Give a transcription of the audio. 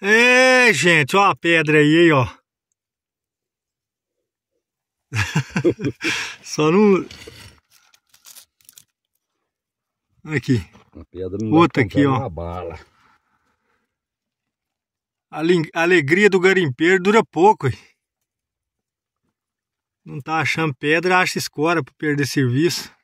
É, gente, ó a pedra aí, ó. Só não... Aqui. A pedra não Outra aqui, ó. bala. A alegria do garimpeiro dura pouco, hein? Não tá achando pedra, acha escora pra perder serviço.